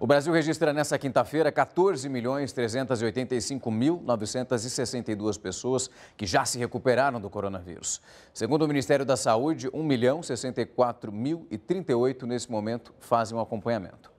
O Brasil registra nesta quinta-feira 14.385.962 pessoas que já se recuperaram do coronavírus. Segundo o Ministério da Saúde, 1.064.038 nesse momento fazem o um acompanhamento.